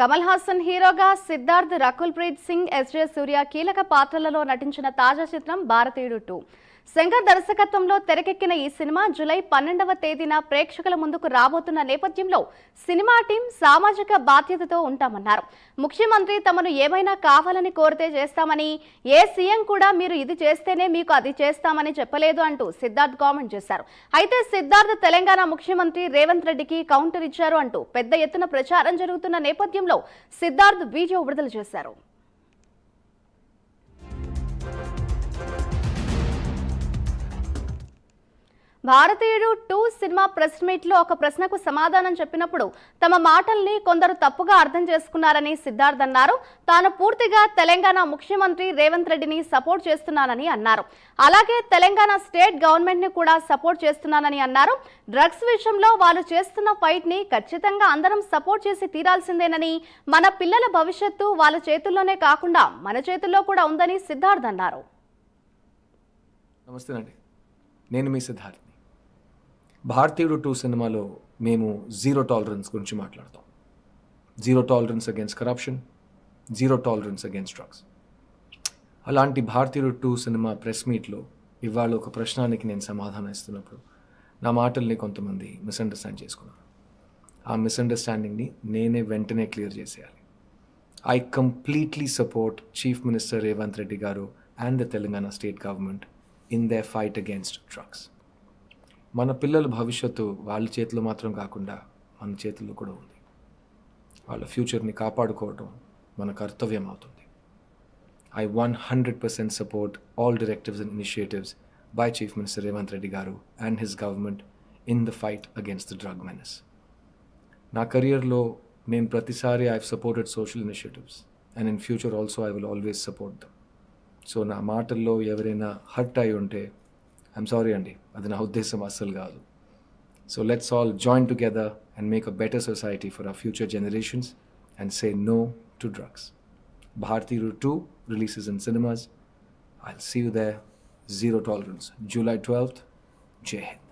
కమల్ హాసన్ హీరోగా సిద్ధార్థ్ రకుల్ ప్రీత్ సింగ్ ఎస్జే సూర్య కీలక పాత్రలలో నటించిన తాజా చిత్రం భారతీయుడు టూ శంకర్ దర్శకత్వంలో తెరకెక్కిన ఈ సినిమా జూలై పన్నెండవ తేదీన ప్రేక్షకుల ముందుకు రాబోతున్న నేపథ్యంలో సినిమా టీం సామాజిక బాధ్యతతో ఉంటామన్నారు ముఖ్యమంత్రి తమను ఏమైనా కావాలని కోరితే చేస్తామని ఏ సీఎం కూడా మీరు ఇది చేస్తేనే మీకు అది చేస్తామని చెప్పలేదు అంటూ సిద్ధార్థ్ కామెంట్ చేశారు అయితే సిద్ధార్థ్ తెలంగాణ ముఖ్యమంత్రి రేవంత్ రెడ్డికి కౌంటర్ ఇచ్చారు అంటూ పెద్ద ఎత్తున ప్రచారం జరుగుతున్న నేపథ్యంలో సిద్ధార్థ్ వీడియో విడుదల చేశారు భారతీయుడు టూ సినిమా ప్రెస్ మీట్లో ఒక ప్రశ్నకు సమాధానం చెప్పినప్పుడు తమ మాటల్ని కొందరు తప్పుగా అర్థం చేసుకున్నారని సిద్ధార్థ్ అన్నారు తాను పూర్తిగా తెలంగాణ ముఖ్యమంత్రి రేవంత్ రెడ్డిని సపోర్ట్ చేస్తున్నానని అన్నారు అలాగే తెలంగాణ స్టేట్ గవర్నమెంట్ని కూడా సపోర్ట్ చేస్తున్నానని అన్నారు డ్రగ్స్ విషయంలో వాళ్ళు చేస్తున్న ఫైట్ని ఖచ్చితంగా అందరం సపోర్ట్ చేసి తీరాల్సిందేనని మన పిల్లల భవిష్యత్తు వాళ్ళ చేతుల్లోనే కాకుండా మన చేతుల్లో కూడా ఉందని సిద్ధార్థ్ అన్నారు నేను మీ సిద్ధార్థ్ భారతీయుడు టూ సినిమాలో మేము జీరో టాలరెన్స్ గురించి మాట్లాడతాం zero tolerance against corruption zero tolerance against drugs అలాంటి భారతీయుడు టూ సినిమా ప్రెస్ మీట్లో ఇవాళ ఒక ప్రశ్నానికి నేను సమాధానం ఇస్తున్నప్పుడు నా మాటల్ని కొంతమంది మిస్అండర్స్టాండ్ చేసుకున్నారు ఆ మిస్అండర్స్టాండింగ్ని నేనే వెంటనే క్లియర్ చేసేయాలి I completely support chief minister Revanth Reddy గారు and the Telangana state government in the fight against drugs మన పిల్లల భవిష్యత్తు వాళ్ళ చేతిలో మాత్రం కాకుండా మన చేతుల్లో కూడా ఉంది వాళ్ళ ఫ్యూచర్ని కాపాడుకోవడం మన కర్తవ్యం అవుతుంది I one hundred percent support all directives and initiatives by chief minister Revanth Reddy గారు and his government in the fight against the drug menace నా కెరియర్లో నేను ప్రతిసారి I supported social initiatives and in future also I will always support them so నా మాటల్లో ఎవరైనా hurt అయి ఉంటే ఐఎమ్ సారీ అండి అది నా ఉద్దేశం అస్సలు కాదు so let's all join together and make a better society for our future generations and say no to drugs Bharateeyudu two releases in cinemas I see you the zero tolerance July twelfth Jai Hind